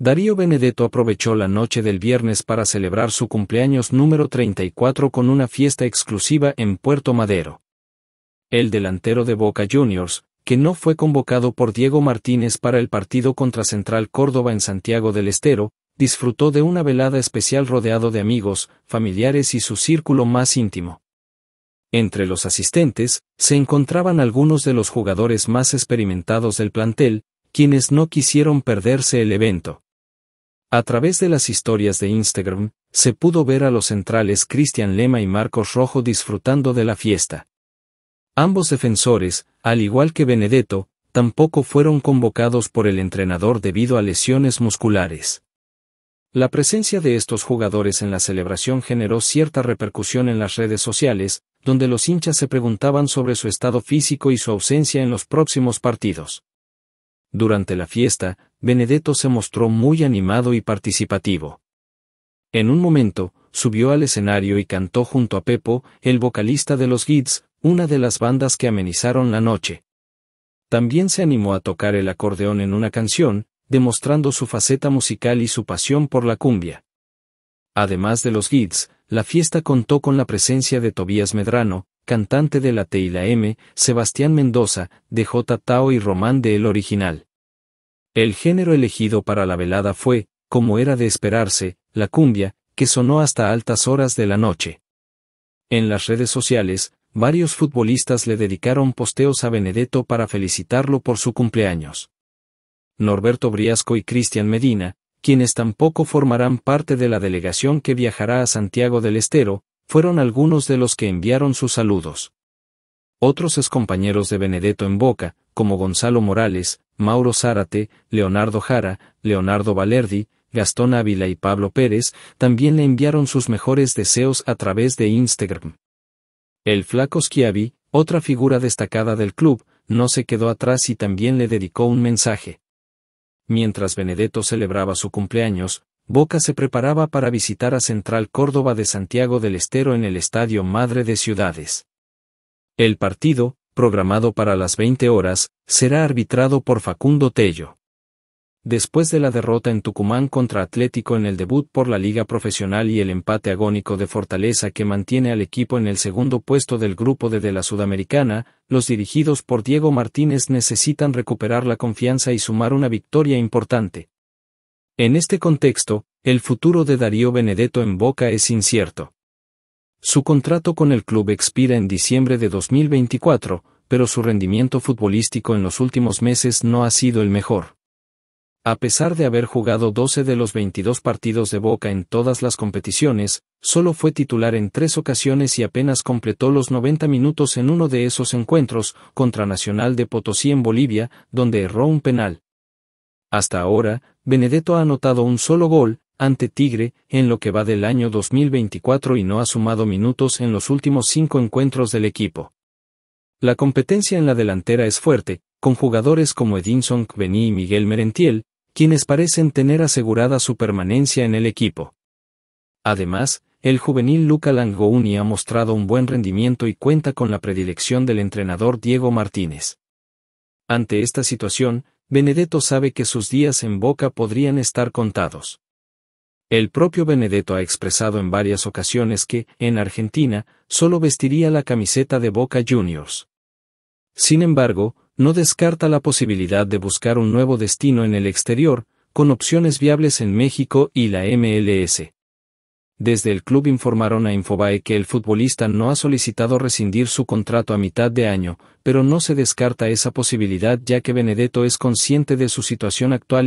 Darío Benedetto aprovechó la noche del viernes para celebrar su cumpleaños número 34 con una fiesta exclusiva en Puerto Madero. El delantero de Boca Juniors, que no fue convocado por Diego Martínez para el partido contra Central Córdoba en Santiago del Estero, disfrutó de una velada especial rodeado de amigos, familiares y su círculo más íntimo. Entre los asistentes, se encontraban algunos de los jugadores más experimentados del plantel, quienes no quisieron perderse el evento. A través de las historias de Instagram, se pudo ver a los centrales Cristian Lema y Marcos Rojo disfrutando de la fiesta. Ambos defensores, al igual que Benedetto, tampoco fueron convocados por el entrenador debido a lesiones musculares. La presencia de estos jugadores en la celebración generó cierta repercusión en las redes sociales, donde los hinchas se preguntaban sobre su estado físico y su ausencia en los próximos partidos. Durante la fiesta, Benedetto se mostró muy animado y participativo. En un momento, subió al escenario y cantó junto a Pepo, el vocalista de los Gids, una de las bandas que amenizaron la noche. También se animó a tocar el acordeón en una canción, demostrando su faceta musical y su pasión por la cumbia. Además de los Gids, la fiesta contó con la presencia de Tobías Medrano, cantante de la T y la M, Sebastián Mendoza, de J. Tao y Román de El Original. El género elegido para la velada fue, como era de esperarse, la cumbia, que sonó hasta altas horas de la noche. En las redes sociales, varios futbolistas le dedicaron posteos a Benedetto para felicitarlo por su cumpleaños. Norberto Briasco y Cristian Medina, quienes tampoco formarán parte de la delegación que viajará a Santiago del Estero, fueron algunos de los que enviaron sus saludos. Otros excompañeros de Benedetto en Boca, como Gonzalo Morales, Mauro Zárate, Leonardo Jara, Leonardo Valerdi, Gastón Ávila y Pablo Pérez también le enviaron sus mejores deseos a través de Instagram. El flaco Schiavi, otra figura destacada del club, no se quedó atrás y también le dedicó un mensaje. Mientras Benedetto celebraba su cumpleaños, Boca se preparaba para visitar a Central Córdoba de Santiago del Estero en el Estadio Madre de Ciudades. El partido, programado para las 20 horas, será arbitrado por Facundo Tello. Después de la derrota en Tucumán contra Atlético en el debut por la Liga Profesional y el empate agónico de Fortaleza que mantiene al equipo en el segundo puesto del grupo de de la Sudamericana, los dirigidos por Diego Martínez necesitan recuperar la confianza y sumar una victoria importante. En este contexto, el futuro de Darío Benedetto en Boca es incierto. Su contrato con el club expira en diciembre de 2024, pero su rendimiento futbolístico en los últimos meses no ha sido el mejor. A pesar de haber jugado 12 de los 22 partidos de Boca en todas las competiciones, solo fue titular en tres ocasiones y apenas completó los 90 minutos en uno de esos encuentros, contra Nacional de Potosí en Bolivia, donde erró un penal. Hasta ahora, Benedetto ha anotado un solo gol, ante Tigre, en lo que va del año 2024 y no ha sumado minutos en los últimos cinco encuentros del equipo. La competencia en la delantera es fuerte, con jugadores como Edinson Kveni y Miguel Merentiel, quienes parecen tener asegurada su permanencia en el equipo. Además, el juvenil Luca Langoni ha mostrado un buen rendimiento y cuenta con la predilección del entrenador Diego Martínez. Ante esta situación, Benedetto sabe que sus días en Boca podrían estar contados. El propio Benedetto ha expresado en varias ocasiones que, en Argentina, solo vestiría la camiseta de Boca Juniors. Sin embargo, no descarta la posibilidad de buscar un nuevo destino en el exterior, con opciones viables en México y la MLS. Desde el club informaron a Infobae que el futbolista no ha solicitado rescindir su contrato a mitad de año, pero no se descarta esa posibilidad ya que Benedetto es consciente de su situación actual y